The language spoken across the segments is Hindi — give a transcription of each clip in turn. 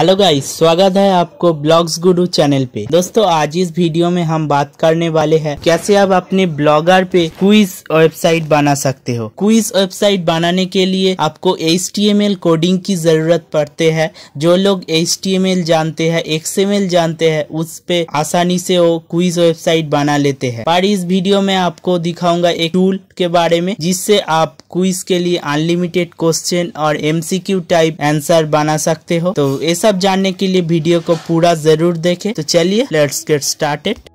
हेलो गाइस स्वागत है आपको ब्लॉग्स गुरु चैनल पे दोस्तों आज इस वीडियो में हम बात करने वाले हैं कैसे आप अपने ब्लॉगर पे क्विज वेबसाइट बना सकते हो क्विज वेबसाइट बनाने के लिए आपको एच कोडिंग की जरूरत पड़ते है जो लोग एच जानते हैं एल जानते हैं उस पे आसानी से वो क्विज वेबसाइट बना लेते हैं पर इस वीडियो में आपको दिखाऊंगा एक टूल के बारे में जिससे आप क्विज के लिए अनलिमिटेड क्वेश्चन और एमसीक्यू टाइप आंसर बना सकते हो तो ऐसा सब जानने के लिए वीडियो को पूरा जरूर देखें तो चलिए लेट्स गेट स्टार्टेड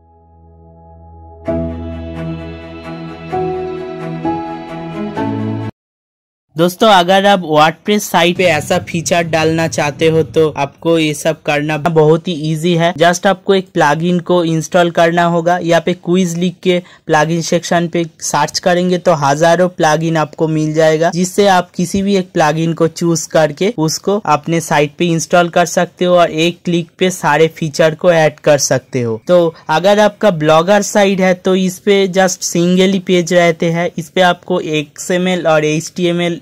दोस्तों अगर आप वर्डप्रेस साइट पे ऐसा फीचर डालना चाहते हो तो आपको ये सब करना बहुत ही इजी है जस्ट आपको एक प्लगइन को इंस्टॉल करना होगा या पे क्विज लिख के प्लगइन सेक्शन पे सर्च करेंगे तो हजारों प्लगइन आपको मिल जाएगा जिससे आप किसी भी एक प्लगइन को चूज करके उसको अपने साइट पे इंस्टॉल कर सकते हो और एक क्लिक पे सारे फीचर को एड कर सकते हो तो अगर आपका ब्लॉगर साइट है तो इसपे जस्ट सिंगल ही पेज रहते हैं इसपे आपको एक्स और एच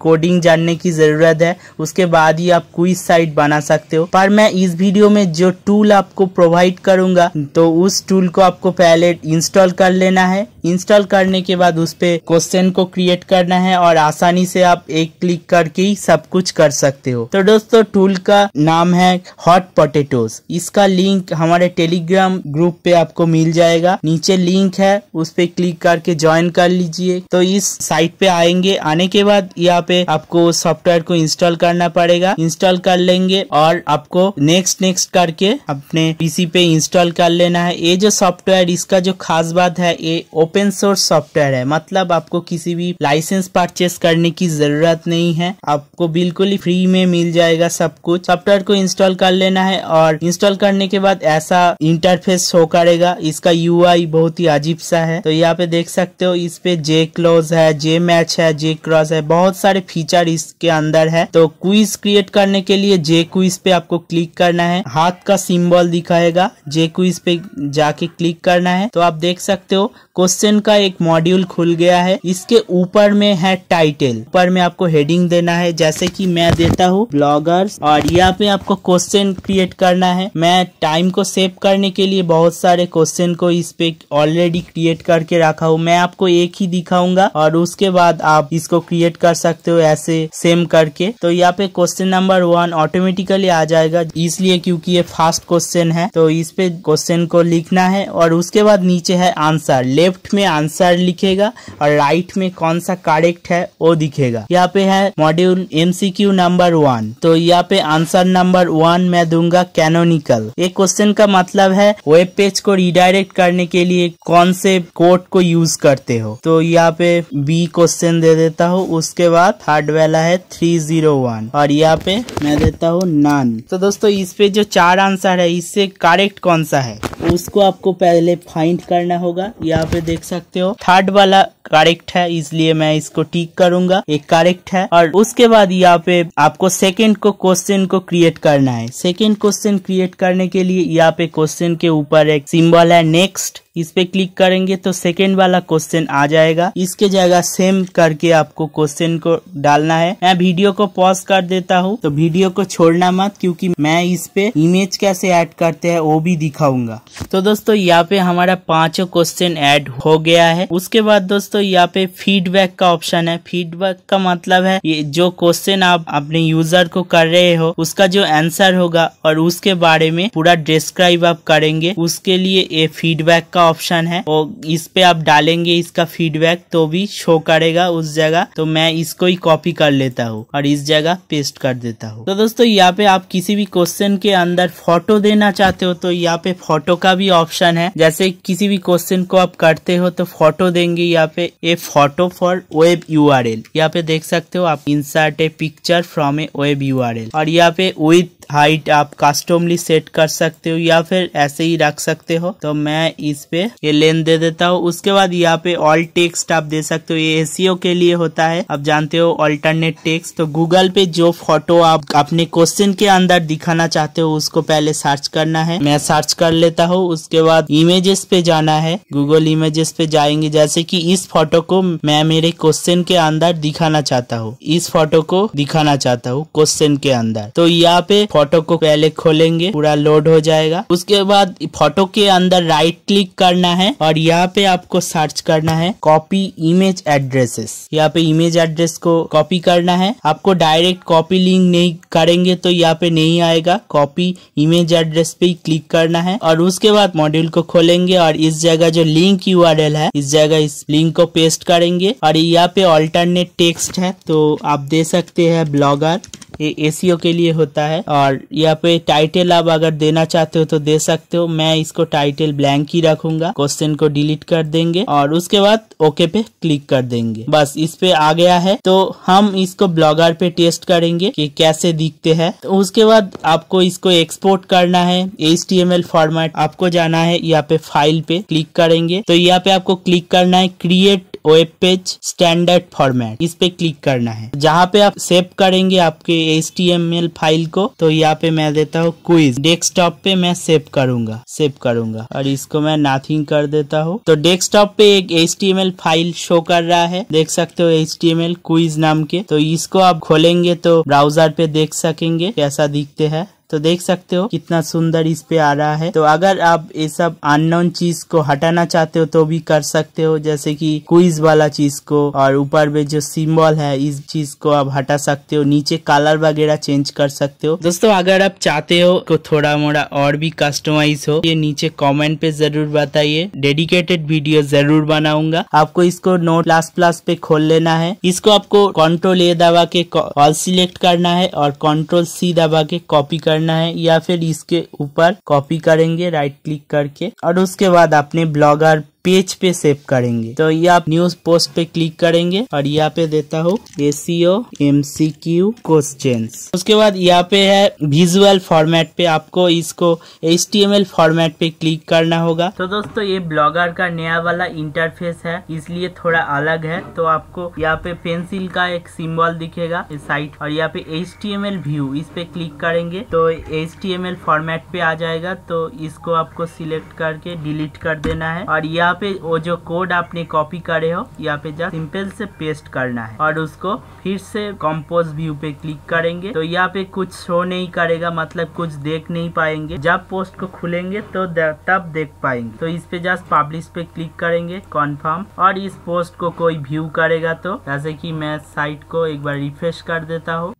कोडिंग जानने की ज़रूरत है उसके बाद ही आप क्विज साइट बना सकते हो पर मैं इस वीडियो में जो टूल आपको प्रोवाइड करूंगा तो उस टूल को आपको पहले इंस्टॉल कर लेना है इंस्टॉल करने के बाद उस पर क्वेश्चन को क्रिएट करना है और आसानी से आप एक क्लिक करके ही सब कुछ कर सकते हो तो दोस्तों टूल का नाम है हॉट पोटेटोज इसका लिंक हमारे टेलीग्राम ग्रुप पे आपको मिल जाएगा नीचे लिंक है उस पर क्लिक करके ज्वाइन कर लीजिए तो इस साइट पे आएंगे आने के बाद यहाँ पे पे आपको सॉफ्टवेयर को इंस्टॉल करना पड़ेगा इंस्टॉल कर लेंगे और आपको नेक्स्ट नेक्स्ट करके अपने पीसी पे इंस्टॉल कर लेना है ये जो सॉफ्टवेयर इसका जो खास बात है ये ओपन सोर्स सॉफ्टवेयर है मतलब आपको किसी भी लाइसेंस परचेस करने की जरूरत नहीं है आपको बिल्कुल ही फ्री में मिल जाएगा सब कुछ सॉफ्टवेयर को इंस्टॉल कर लेना है और इंस्टॉल करने के बाद ऐसा इंटरफेस शो करेगा इसका यू बहुत ही अजीब सा है तो यहाँ पे देख सकते हो इस पे जे क्लोज है जे मैच है जे क्रॉस है बहुत सारे फीचर इसके अंदर है तो क्विज क्रिएट करने के लिए जे क्विज पे आपको क्लिक करना है हाथ का सिंबल दिखाएगा जे क्विज पे जाके क्लिक करना है तो आप देख सकते हो क्वेश्चन का एक मॉड्यूल खुल गया है इसके ऊपर में है टाइटल ऊपर में आपको हेडिंग देना है जैसे कि मैं देता हूँ ब्लॉगर्स और यहाँ पे आपको क्वेश्चन क्रिएट करना है मैं टाइम को सेव करने के लिए बहुत सारे क्वेश्चन को इस पे ऑलरेडी क्रिएट करके रखा हूँ मैं आपको एक ही दिखाऊंगा और उसके बाद आप इसको क्रिएट कर सकते हो हो ऐसे सेम करके तो यहाँ पे क्वेश्चन नंबर वन ऑटोमेटिकली आ जाएगा इसलिए क्योंकि ये फास्ट क्वेश्चन है तो इस पे क्वेश्चन को लिखना है और उसके बाद नीचे है आंसर लेफ्ट में आंसर लिखेगा और राइट में कौन सा करेक्ट है वो दिखेगा यहाँ पे है मॉड्यूल एमसीक्यू नंबर वन तो यहाँ पे आंसर नंबर वन मैं दूंगा कैनोनिकल ये क्वेश्चन का मतलब है वेब पेज को रिडायरेक्ट करने के लिए कौन से कोड को यूज करते हो तो यहाँ पे बी क्वेश्चन दे देता हूँ उसके बाद थर्ड वाला है थ्री जीरो वन और यहाँ पे मैं देता हूँ नन तो दोस्तों इस पे जो चार आंसर है इससे करेक्ट कौन सा है उसको आपको पहले फाइंड करना होगा यहाँ पे देख सकते हो थर्ड वाला करेक्ट है इसलिए मैं इसको टिक करूंगा एक करेक्ट है और उसके बाद यहाँ पे आपको सेकंड को क्वेश्चन को क्रिएट करना है सेकंड क्वेश्चन क्रिएट करने के लिए यहाँ पे क्वेश्चन के ऊपर एक सिंबल है नेक्स्ट इस पे क्लिक करेंगे तो सेकेंड वाला क्वेश्चन आ जाएगा इसके जगह सेम करके आपको क्वेश्चन को डालना है मैं वीडियो को पॉज कर देता हूँ तो वीडियो को छोड़ना मत क्योंकि मैं इस पे इमेज कैसे ऐड करते हैं वो भी दिखाऊंगा तो दोस्तों यहाँ पे हमारा पांचों क्वेश्चन ऐड हो गया है उसके बाद दोस्तों यहाँ पे फीडबैक का ऑप्शन है फीडबैक का मतलब है ये जो क्वेश्चन आप अपने यूजर को कर रहे हो उसका जो आंसर होगा और उसके बारे में पूरा डिस्क्राइब आप करेंगे उसके लिए ये फीडबैक का का ऑप्शन है वो इस पे आप डालेंगे इसका फीडबैक तो भी शो करेगा उस जगह तो मैं इसको ही कॉपी कर लेता हूँ और इस जगह पेस्ट कर देता हूँ तो दोस्तों यहाँ पे आप किसी भी क्वेश्चन के अंदर फोटो देना चाहते हो तो यहाँ पे फोटो का भी ऑप्शन है जैसे किसी भी क्वेश्चन को आप करते हो तो फोटो देंगे यहाँ पे a photo for web U R L यहाँ पे देख सकते हो आप insert a picture from a web U R L और यहाँ पे विथ हाइट आप कस्टमली सेट कर सकते हो या फिर ऐसे ही रख सकते हो तो मैं इस पे ये लेन दे देता हूँ उसके बाद यहाँ पे ऑल टेक्स्ट आप दे सकते हो ये एसईओ e के लिए होता है आप जानते हो ऑल्टरनेट टेक्स्ट तो गूगल पे जो फोटो आप अपने क्वेश्चन के अंदर दिखाना चाहते हो उसको पहले सर्च करना है मैं सर्च कर लेता हूँ उसके बाद इमेजेस पे जाना है गूगल इमेजेस पे जाएंगे जैसे कि इस फोटो को मैं मेरे क्वेश्चन के अंदर दिखाना चाहता हूँ इस फोटो को दिखाना चाहता हूँ क्वेश्चन के अंदर तो यहाँ पे फोटो को पहले खोलेंगे पूरा लोड हो जाएगा उसके बाद फोटो के अंदर राइट क्लिक करना है और यहाँ पे आपको सर्च करना है कॉपी इमेज एड्रेसेस यहाँ पे इमेज एड्रेस को कॉपी करना है आपको डायरेक्ट कॉपी लिंक नहीं करेंगे तो यहाँ पे नहीं आएगा कॉपी इमेज एड्रेस पे ही क्लिक करना है और उसके बाद मॉड्यूल को खोलेंगे और इस जगह जो लिंक यू है इस जगह इस लिंक को पेस्ट करेंगे और यहाँ पे ऑल्टरनेट टेक्स्ट है तो आप दे सकते हैं ब्लॉगर ये एसीओ के लिए होता है और यहाँ पे टाइटल आप अगर देना चाहते हो तो दे सकते हो मैं इसको टाइटल ब्लैंक ही रखूंगा क्वेश्चन को डिलीट कर देंगे और उसके बाद ओके पे क्लिक कर देंगे बस इस पे आ गया है तो हम इसको ब्लॉगर पे टेस्ट करेंगे कि कैसे दिखते हैं तो उसके बाद आपको इसको एक्सपोर्ट करना है एच फॉर्मेट आपको जाना है यहाँ पे फाइल पे क्लिक करेंगे तो यहाँ पे आपको क्लिक करना है create web page standard format इस पे क्लिक करना है जहाँ पे आप सेव करेंगे आपके एच फाइल को तो यहाँ पे मैं देता हूँ क्विज डेस्कटॉप पे मैं सेव करूंगा सेव करूंगा और इसको मैं नाथिंग कर देता हूँ तो डेस्कटॉप पे एक एच फाइल शो कर रहा है देख सकते हो एच क्विज नाम के तो इसको आप खोलेंगे तो ब्राउजर पे देख सकेंगे कैसा दिखते हैं तो देख सकते हो कितना सुंदर इस पे आ रहा है तो अगर आप ये सब अननोन चीज को हटाना चाहते हो तो भी कर सकते हो जैसे कि क्विज वाला चीज को और ऊपर में जो सिंबल है इस चीज को आप हटा सकते हो नीचे कलर वगैरह चेंज कर सकते हो दोस्तों अगर आप चाहते हो को थोड़ा मोड़ा और भी कस्टमाइज हो ये नीचे कॉमेंट पे जरूर बताइए डेडिकेटेड वीडियो जरूर बनाऊंगा आपको इसको नोट प्लस प्लस पे खोल लेना है इसको आपको कंट्रोल ए दबा के ऑल सिलेक्ट करना है और कंट्रोल सी दबा के कॉपी करना करना है या फिर इसके ऊपर कॉपी करेंगे राइट क्लिक करके और उसके बाद अपने ब्लॉगर पेज पे सेव करेंगे तो ये आप न्यूज पोस्ट पे क्लिक करेंगे और यहाँ पे देता हूँ A C O M C Q question उसके बाद यहाँ पे है विजुअल फॉर्मेट पे आपको इसको H T M L format पे क्लिक करना होगा तो दोस्तों ये ब्लॉगर का नया वाला इंटरफेस है इसलिए थोड़ा अलग है तो आपको यहाँ पे पेंसिल का एक सिम्बॉल दिखेगा साइट और यहाँ पे H T M L view इस पे क्लिक करेंगे तो H T M L format पे आ जाएगा तो इसको आपको सिलेक्ट करके डिलीट कर देना है और यह यहाँ पे वो जो कोड आपने कॉपी करे हो यहाँ पे जस्ट सिंपल से पेस्ट करना है और उसको फिर से कॉम्पोज व्यू पे क्लिक करेंगे तो यहाँ पे कुछ शो नहीं करेगा मतलब कुछ देख नहीं पाएंगे जब पोस्ट को खुलेंगे तो तब देख पाएंगे तो इस पे जस्ट पब्लिश पे क्लिक करेंगे कॉन्फर्म और इस पोस्ट को कोई व्यू करेगा तो जैसे की मैं साइट को एक बार रिफ्रेश कर देता हूँ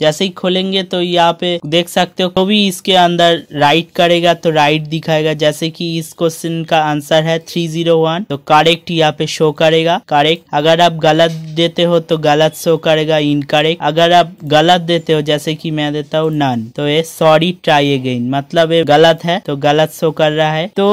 जैसे ही खोलेंगे तो यहाँ पे देख सकते हो तो भी इसके अंदर राइट करेगा तो राइट दिखाएगा जैसे कि इस क्वेश्चन का आंसर है थ्री जीरो वन तो करेक्ट यहाँ पे शो करेगा करेक्ट अगर आप गलत देते हो तो गलत शो करेगा इनकरेक्ट अगर आप गलत देते हो जैसे कि मैं देता हूँ नन तो ये सॉरी ट्राई अगेन मतलब ये गलत है तो गलत शो कर रहा है तो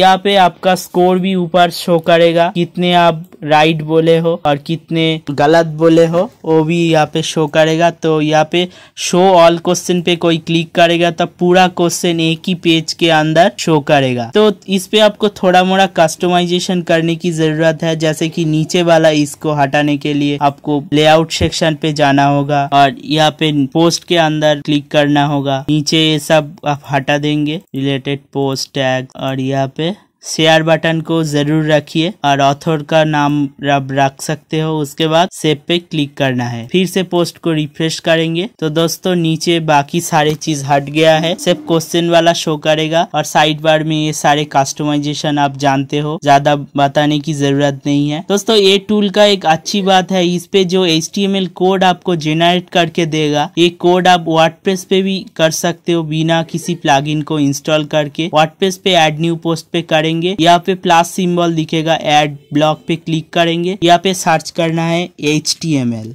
यहाँ पे आपका स्कोर भी ऊपर शो करेगा कितने आप राइट बोले हो और कितने गलत बोले हो वो भी यहाँ पे शो करेगा तो यहाँ पे शो ऑल क्वेश्चन पे कोई क्लिक करेगा तब पूरा क्वेश्चन एक ही पेज के अंदर शो करेगा तो इस पे आपको थोड़ा मोड़ा कस्टमाइजेशन करने की जरूरत है जैसे कि नीचे वाला इसको हटाने के लिए आपको लेआउट सेक्शन पे जाना होगा और यहाँ पे पोस्ट के अंदर क्लिक करना होगा नीचे ये सब आप हटा देंगे रिलेटेड पोस्ट टैग और यहाँ पे शेयर बटन को जरूर रखिए और ऑथर का नाम रब रख सकते हो उसके बाद सेव पे क्लिक करना है फिर से पोस्ट को रिफ्रेश करेंगे तो दोस्तों नीचे बाकी सारे चीज हट गया है सिर्फ क्वेश्चन वाला शो करेगा और साइड बार में ये सारे कस्टमाइजेशन आप जानते हो ज्यादा बताने की जरूरत नहीं है दोस्तों ये टूल का एक अच्छी बात है इस पे जो एच कोड आपको जेनरेट करके देगा ये कोड आप वर्डप्रेस पे भी कर सकते हो बिना किसी प्लगइन को इंस्टॉल करके वर्डप्रेस पे एड न्यू पोस्ट पे करें करेंगे यहाँ पे प्लस सिंबल दिखेगा एड ब्लॉक पे क्लिक करेंगे यहाँ पे सर्च करना है H T M L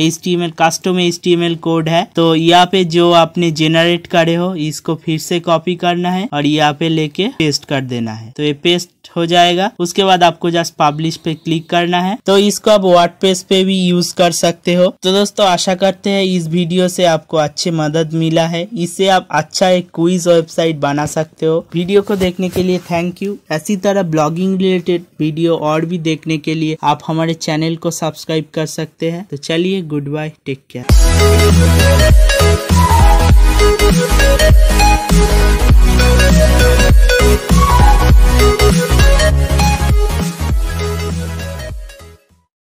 H T M L custom H T M L code है तो यहाँ पे जो आपने जेनरेट करे हो इसको फिर से कॉपी करना है और यहाँ पे लेके पेस्ट कर देना है तो ये पेस्ट पेस्ट हो जाएगा उसके बाद आपको जस्ट पब्लिश पे क्लिक करना है तो इसको आप वर्ड पे भी यूज कर सकते हो तो दोस्तों आशा करते हैं इस वीडियो से आपको अच्छी मदद मिला है इससे आप अच्छा एक क्विज वेबसाइट बना सकते हो वीडियो को देखने के लिए थैंक यू ऐसी तरह ब्लॉगिंग रिलेटेड वीडियो और भी देखने के लिए आप हमारे चैनल को सब्सक्राइब कर सकते हैं तो चलिए good bye take care Thank you.